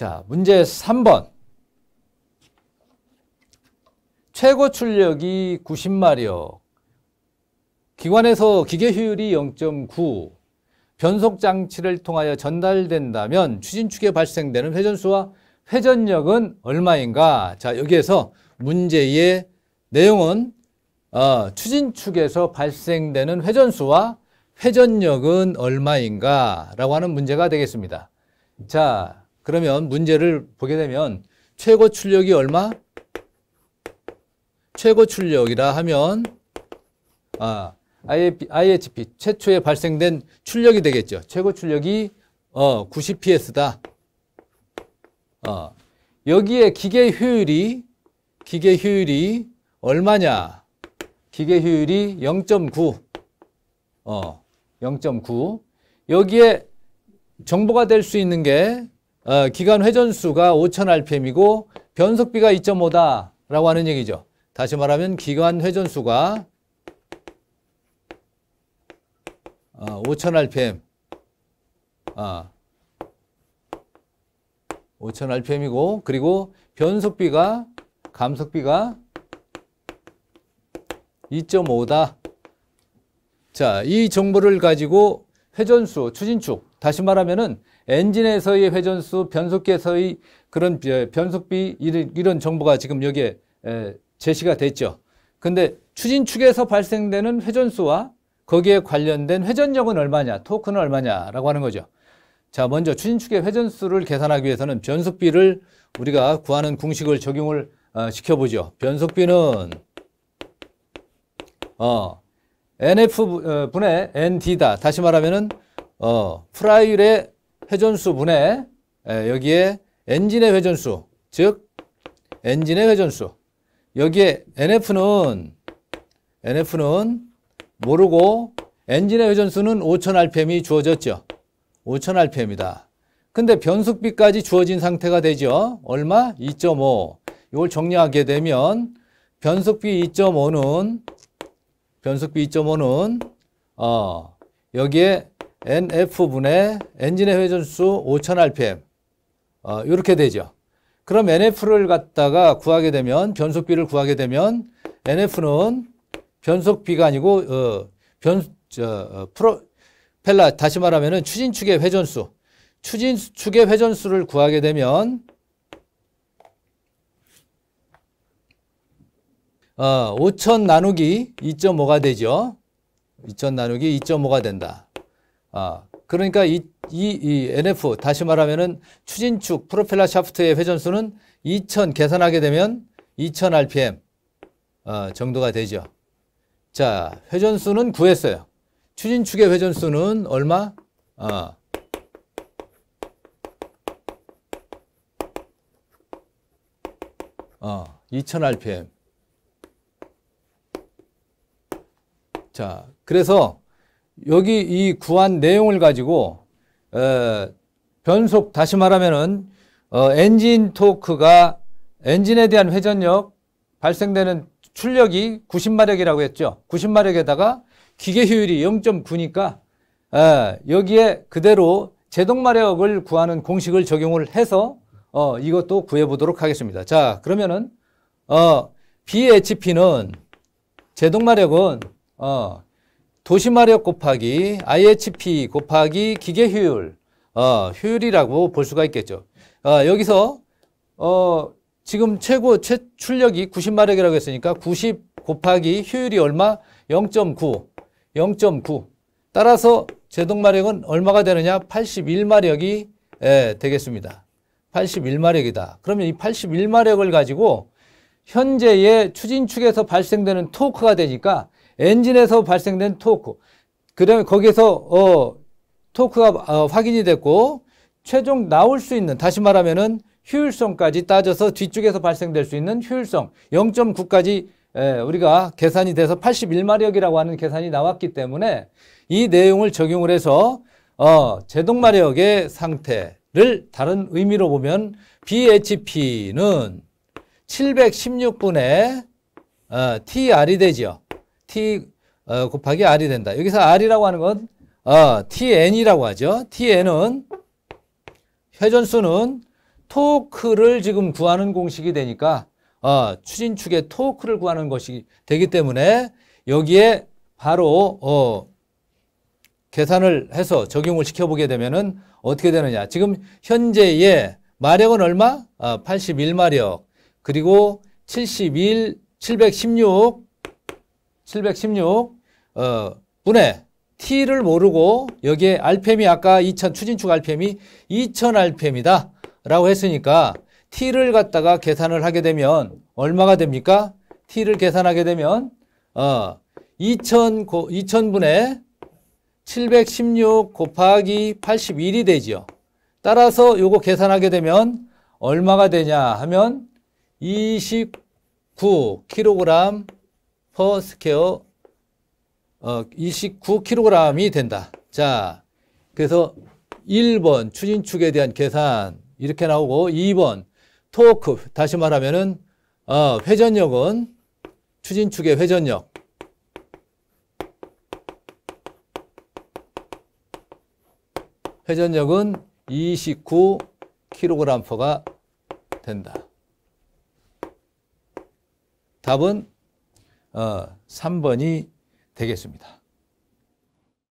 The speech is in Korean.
자, 문제 3번. 최고 출력이 90마력. 기관에서 기계 효율이 0.9. 변속 장치를 통하여 전달된다면 추진축에 발생되는 회전수와 회전력은 얼마인가? 자, 여기에서 문제의 내용은 어, 추진축에서 발생되는 회전수와 회전력은 얼마인가? 라고 하는 문제가 되겠습니다. 자, 그러면 문제를 보게 되면 최고 출력이 얼마? 최고 출력이라 하면 아, IHP 최초에 발생된 출력이 되겠죠. 최고 출력이 어, 90ps다. 어, 여기에 기계 효율이 기계 효율이 얼마냐? 기계 효율이 0.9. 어, 0.9. 여기에 정보가 될 수 있는 게 어, 기간 회전수가 5000rpm이고 변속비가 2.5다 라고 하는 얘기죠. 다시 말하면 기관 회전수가 5000rpm 어, 5000rpm이고 아, 그리고 변속비가 감속비가 2.5다. 자, 이 정보를 가지고 회전수, 추진축, 다시 말하면은 엔진에서의 회전수, 변속기에서의 그런 예, 변속비 이런 정보가 지금 여기에 예, 제시가 됐죠. 근데 추진축에서 발생되는 회전수와 거기에 관련된 회전력은 얼마냐, 토크는 얼마냐라고 하는 거죠. 자, 먼저 추진축의 회전수를 계산하기 위해서는 변속비를 우리가 구하는 공식을 적용을 어, 시켜보죠. 변속비는 어, NF 어, 분의 ND다. 다시 말하면은 어, 프라율의 이 회전수 분해 예, 여기에 엔진의 회전수 즉 엔진의 회전수 여기에 NF는 NF는 모르고 엔진의 회전수는 5000rpm이 주어졌죠. 5000rpm이다. 근데 변속비까지 주어진 상태가 되죠. 얼마? 2.5. 이걸 정리하게 되면 변속비 2.5는 변속비 2.5는 어, 여기에 NF분의 엔진의 회전수 5000rpm 어, 이렇게 되죠. 그럼 NF를 갖다가 구하게 되면 변속비를 구하게 되면 NF는 변속비가 아니고 어, 변, 저, 어, 프로펠라 다시 말하면 추진축의 회전수 추진축의 회전수를 구하게 되면 어, 5000 나누기 2.5가 되죠. 2000 나누기 2.5가 된다. 아, 그러니까 이, 이, 이 NF, 다시 말하면은 추진축 프로펠러 샤프트의 회전수는 2000 계산하게 되면 2000 RPM 어, 정도가 되죠. 자, 회전수는 구했어요. 추진축의 회전수는 얼마? 어, 어, 2000 RPM. 자, 그래서 여기 이 구한 내용을 가지고 어, 변속 다시 말하면은 어, 엔진 토크가 엔진에 대한 회전력 발생되는 출력이 90마력이라고 했죠. 90마력에다가 기계 효율이 0.9니까 어, 여기에 그대로 제동마력을 구하는 공식을 적용을 해서 어, 이것도 구해보도록 하겠습니다. 자 그러면은 BHP는 제동마력은 어, 도시마력 곱하기 IHP 곱하기 기계 효율 어, 효율이라고 볼 수가 있겠죠. 어, 여기서 어, 지금 최고 최 출력이 90마력이라고 했으니까 90 곱하기 효율이 얼마? 0.9 0.9 따라서 제동마력은 얼마가 되느냐? 81마력이 예, 되겠습니다. 81마력이다. 그러면 이 81마력을 가지고 현재의 추진축에서 발생되는 토크가 되니까 엔진에서 발생된 토크. 그 다음에 거기에서, 어, 토크가 어, 확인이 됐고, 최종 나올 수 있는, 다시 말하면은 효율성까지 따져서 뒤쪽에서 발생될 수 있는 효율성 0.9까지 예, 우리가 계산이 돼서 81마력이라고 하는 계산이 나왔기 때문에 이 내용을 적용을 해서 어, 제동마력의 상태를 다른 의미로 보면 BHP는 716분의 어, TR이 되죠 t 어, 곱하기 r이 된다. 여기서 r이라고 하는 건 어, tn이라고 하죠. tn은 회전수는 토크를 지금 구하는 공식이 되니까 어, 추진축의 토크를 구하는 것이 되기 때문에 여기에 바로 어, 계산을 해서 적용을 시켜보게 되면은 어떻게 되느냐. 지금 현재의 마력은 얼마? 아, 어, 81마력. 그리고 71, 716 716 어, 분의 T를 모르고 여기에 RPM이 아까 2000 추진축 RPM이 2000 RPM이다 라고 했으니까 T를 갖다가 계산을 하게 되면 얼마가 됩니까? T를 계산하게 되면 어, 2000, 2000분의 716 곱하기 81이 되지요. 따라서 요거 계산하게 되면 얼마가 되냐 하면 29kg p e 스퀘어 어, 29kg이 된다. 자, 그래서 1번 추진축에 대한 계산 이렇게 나오고 2번 토크 다시 말하면은 어, 회전력은 추진축의 회전력 회전력은 29kg가 된다. 답은 3번이 어, 되겠습니다.